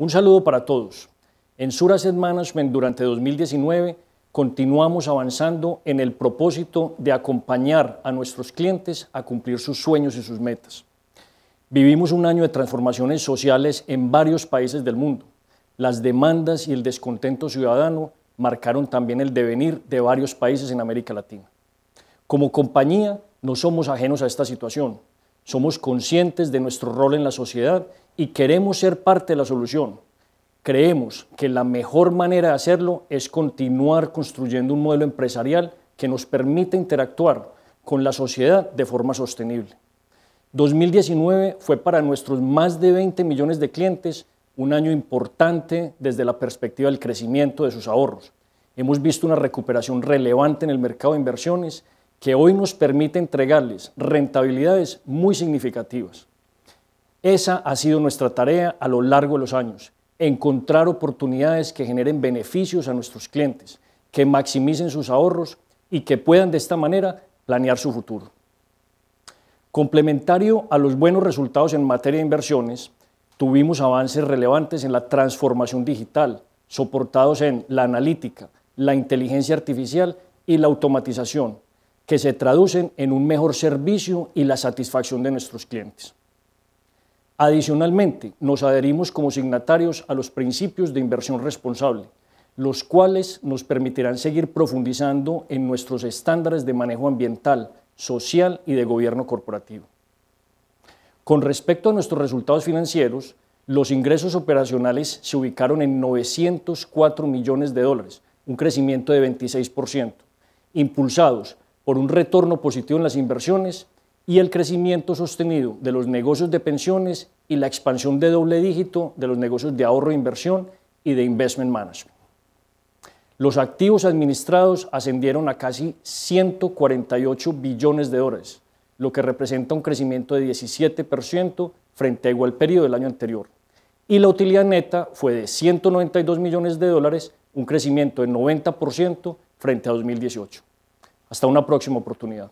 Un saludo para todos. En Suraset Management durante 2019 continuamos avanzando en el propósito de acompañar a nuestros clientes a cumplir sus sueños y sus metas. Vivimos un año de transformaciones sociales en varios países del mundo. Las demandas y el descontento ciudadano marcaron también el devenir de varios países en América Latina. Como compañía, no somos ajenos a esta situación somos conscientes de nuestro rol en la sociedad y queremos ser parte de la solución. Creemos que la mejor manera de hacerlo es continuar construyendo un modelo empresarial que nos permita interactuar con la sociedad de forma sostenible. 2019 fue para nuestros más de 20 millones de clientes un año importante desde la perspectiva del crecimiento de sus ahorros. Hemos visto una recuperación relevante en el mercado de inversiones que hoy nos permite entregarles rentabilidades muy significativas. Esa ha sido nuestra tarea a lo largo de los años, encontrar oportunidades que generen beneficios a nuestros clientes, que maximicen sus ahorros y que puedan de esta manera planear su futuro. Complementario a los buenos resultados en materia de inversiones, tuvimos avances relevantes en la transformación digital, soportados en la analítica, la inteligencia artificial y la automatización, que se traducen en un mejor servicio y la satisfacción de nuestros clientes. Adicionalmente, nos adherimos como signatarios a los principios de inversión responsable, los cuales nos permitirán seguir profundizando en nuestros estándares de manejo ambiental, social y de gobierno corporativo. Con respecto a nuestros resultados financieros, los ingresos operacionales se ubicaron en 904 millones de dólares, un crecimiento de 26%, impulsados por un retorno positivo en las inversiones y el crecimiento sostenido de los negocios de pensiones y la expansión de doble dígito de los negocios de ahorro e inversión y de investment management. Los activos administrados ascendieron a casi 148 billones de dólares, lo que representa un crecimiento de 17% frente a igual periodo del año anterior. Y la utilidad neta fue de 192 millones de dólares, un crecimiento de 90% frente a 2018. Hasta una próxima oportunidad.